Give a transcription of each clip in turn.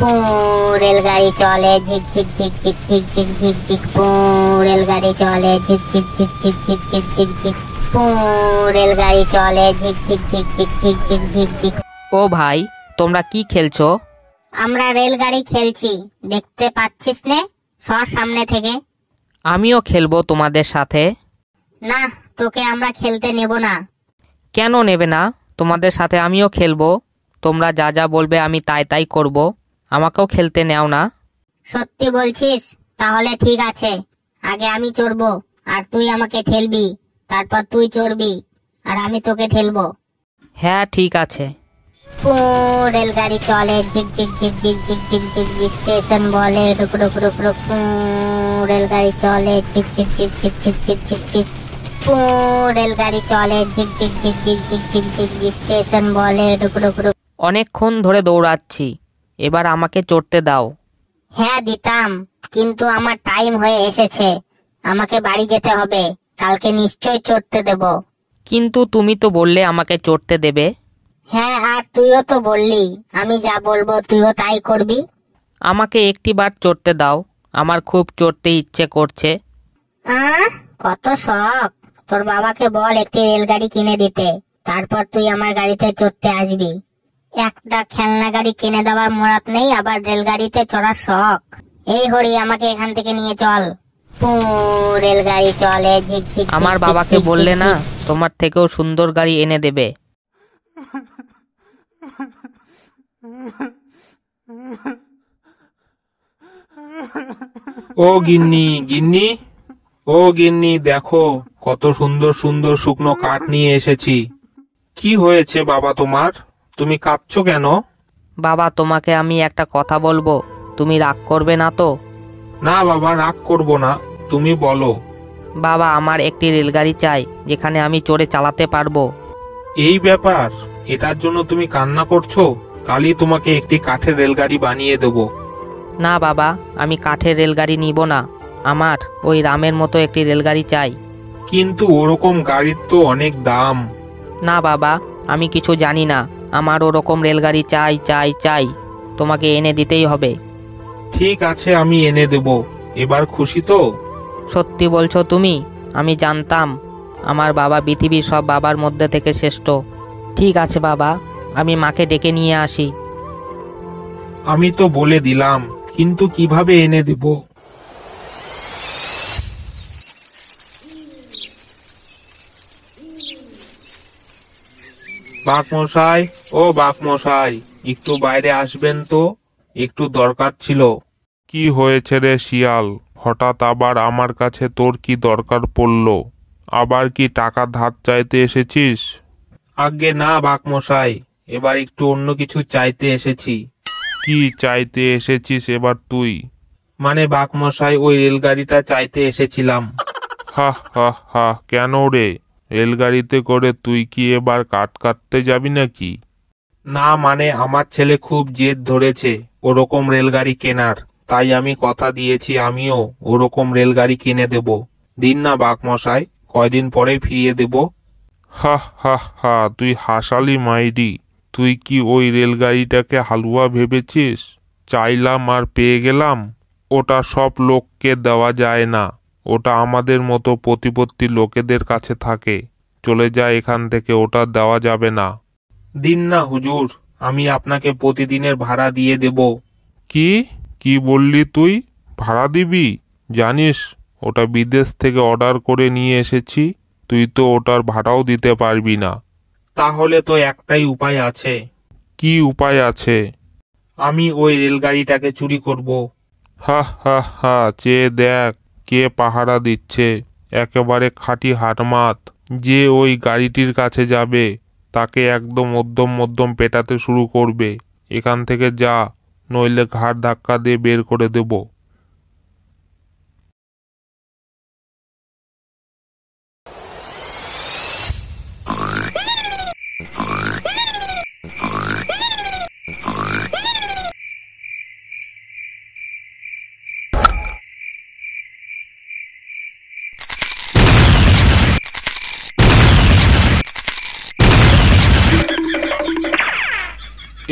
পু রেলগাড়ি চলে ঝিক ঝিক ঝিক ঝিক ঝিক ঝিক ঝিক ঝিক পু রেলগাড়ি চলে ঝিক ঝিক ঝিক ঝিক ঝিক ঝিক ঝিক ঝিক পু রেলগাড়ি চলে ঝিক ঝিক ঝিক ঝিক ঝিক ঝিক ঝিক ঝিক ও ভাই তোমরা কি খেলছো আমরা রেলগাড়ি খেলছি দেখতে পাচ্ছিস নে সর সামনে থেকে আমিও খেলবো তোমাদের সাথে না তোকে আমরা খেলতে নেব না কেন নেবে না তোমাদের সাথে আমিও খেলবো তোমরা যা যা বলবে আমি তাই তাই করবো আমাকেও খেলতে নেও না সত্যি বলছিস তাহলে ঠিক আছে আগে আমি চড়বো আর তুই আমাকে ঠেলবি তারপর তুই চড়বি আর আমি তোকে ঠেলবো হ্যাঁ ঠিক আছে ও রেলগাড়ি চলে ঝিক ঝিক ঝিক ঝিক ঝিক ঝিক ঝিক ঝিক স্টেশন বলে রুক রুক রুক রুক রেলগাড়ি চলে ঝিক ঝিক ঝিক ঝিক ঝিক ঝিক ঝিক ঝিক ও রেলগাড়ি চলে ঝিক ঝিক ঝিক ঝিক ঝিক ঝিক ঝিক ঝিক স্টেশন বলে রুক রুক রুক অনেকক্ষণ ধরে দৌড়াচ্ছি এবার আমাকে চড়তে দাও হ্যাঁ দিতাম কিন্তু আমার টাইম হয়ে এসেছে আমাকে বাড়ি যেতে হবে কালকে নিশ্চয় চড়তে দেব কিন্তু তুমি তো বললে আমাকে চড়তে দেবে হ্যাঁ আর তুইও তো বললি আমি যা বলবো তুইও তাই করবি আমাকে একটি বার চড়তে দাও আমার খুব চড়তে ইচ্ছে করছে কত শখ তোর বাবাকে বল একটি রেলগাড়ি কিনে দিতে তারপর তুই আমার গাড়িতে চড়তে আসবি একটা খেলনা গাড়ি কিনে দেওয়ার মোরাত নেই আবার রেলগাড়িতে চড়ার শখ এই হরি আমাকে এখান থেকে নিয়ে চল রেলগাড়ি চলে আমার বাবাকে বললে না তোমার থেকেও সুন্দর গাড়ি এনে দেবে ও গিন্নি গিন্নি ও গিন্নি দেখো কত সুন্দর সুন্দর শুকনো কাঠ নিয়ে এসেছি কি হয়েছে বাবা তোমার তুমি কাঁপছো কেন বাবা তোমাকে আমি একটা কথা বলবো তুমি রাগ করবে না তো না বাবা রাগ করব না তুমি বলো বাবা আমার একটি রেলগাড়ি চাই যেখানে আমি চড়ে চালাতে পারবো এই ব্যাপার এটার জন্য তুমি কান্না করছো কালই তোমাকে একটি কাঠের রেলগাড়ি বানিয়ে দেব না বাবা আমি কাঠের রেলগাড়ি নিব না আমার ওই রামের মতো একটি রেলগাড়ি চাই কিন্তু ওরকম গাড়ির তো অনেক দাম না বাবা আমি কিছু জানি না আমার ওরকম রেলগাড়ি চাই চাই চাই তোমাকে এনে দিতেই হবে ঠিক আছে আমি এনে দেব এবার খুশি তো সত্যি বলছো তুমি আমি জানতাম আমার বাবা পৃথিবীর সব বাবার মধ্যে থেকে শ্রেষ্ঠ ঠিক আছে বাবা আমি মাকে ডেকে নিয়ে আসি আমি তো বলে দিলাম কিন্তু কিভাবে এনে দেবো বাঘমশাই ও বাঘমশাই একটু বাইরে আসবেন তো একটু দরকার ছিল কি হয়েছে রে শিয়াল হঠাৎ আবার আমার কাছে তোর কি দরকার পড়ল আবার কি টাকা ধার চাইতে এসেছিস আগে না বাঘমশাই এবার একটু অন্য কিছু চাইতে এসেছি কি চাইতে এসেছিস এবার তুই মানে বাঘমশাই ওই রেলগাড়িটা চাইতে এসেছিলাম হা হা হা কেন রে রেলগাড়িতে করে তুই কি এবার কাঠ কাটতে যাবি নাকি না মানে আমার ছেলে খুব জেদ ধরেছে ওরকম রেলগাড়ি কেনার তাই আমি কথা দিয়েছি আমিও ওরকম রেলগাড়ি কিনে দেব দিন না বাঘমশাই কয়দিন পরে ফিরিয়ে দেব হা হা হা তুই হাসালি মাইডি তুই কি ওই রেলগাড়িটাকে হালুয়া ভেবেছিস চাইলাম আর পেয়ে গেলাম ওটা সব লোককে দেওয়া যায় না ওটা আমাদের মতো প্রতিপত্তি লোকেদের কাছে থাকে চলে যায় এখান থেকে ওটা দেওয়া যাবে না দিন না হুজুর আমি আপনাকে প্রতিদিনের ভাড়া দিয়ে দেব কি কি বললি তুই ভাড়া দিবি জানিস ওটা বিদেশ থেকে অর্ডার করে নিয়ে এসেছি তুই তো ওটার ভাড়াও দিতে পারবি না তাহলে তো একটাই উপায় আছে কি উপায় আছে আমি ওই রেলগাড়িটাকে চুরি করব হা হা হা চেয়ে দেখ কে পাহারা দিচ্ছে একেবারে খাঁটি হাটমাত যে ওই গাড়িটির কাছে যাবে তাকে একদম মধ্যম মধ্যম পেটাতে শুরু করবে এখান থেকে যা নইলে ঘাড় ধাক্কা দিয়ে বের করে দেবো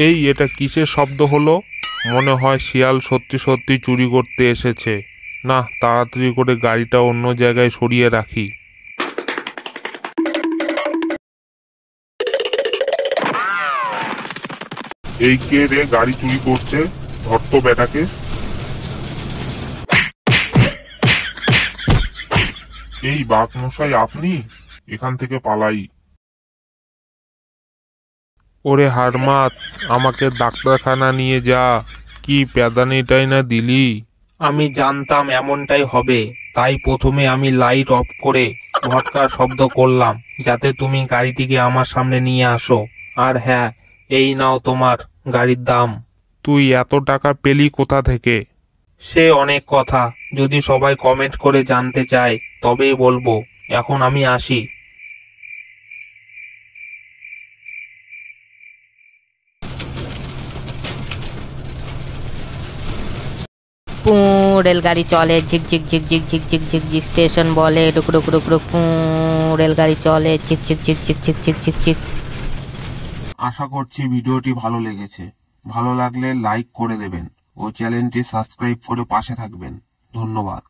এই এটা কিসের শব্দ হলো মনে হয় শিয়াল সত্যি সত্যি চুরি করতে এসেছে না তাড়াতাড়ি করে গাড়িটা অন্য জায়গায় সরিয়ে রাখি এই কে রে গাড়ি চুরি করছে ধরতো বেটাকে এই বাঘ মশাই আপনি এখান থেকে পালাই ওরে হারমাত আমাকে ডাক্তারখানা নিয়ে যা কি প্যাদানিটাই না দিলি আমি জানতাম এমনটাই হবে তাই প্রথমে আমি লাইট অফ করে ভটকার শব্দ করলাম যাতে তুমি গাড়িটিকে আমার সামনে নিয়ে আসো আর হ্যাঁ এই নাও তোমার গাড়ির দাম তুই এত টাকা পেলি কোথা থেকে সে অনেক কথা যদি সবাই কমেন্ট করে জানতে চায় তবেই বলবো এখন আমি আসি পু রেলগাড়ি চলে ঝিকঝিক ঝিকঝিক ঝিকঝিক ঝিকঝিক স্টেশন বলে রুক রুক রুক রুক রেলগাড়ি চলে ঝিকঝিক ঝিকঝিক ঝিকঝিক ঝিকঝিক আশা করছি ভিডিওটি ভালো লেগেছে ভালো লাগলে লাইক করে দেবেন ও চ্যানেলটি সাবস্ক্রাইব করে পাশে থাকবেন ধন্যবাদ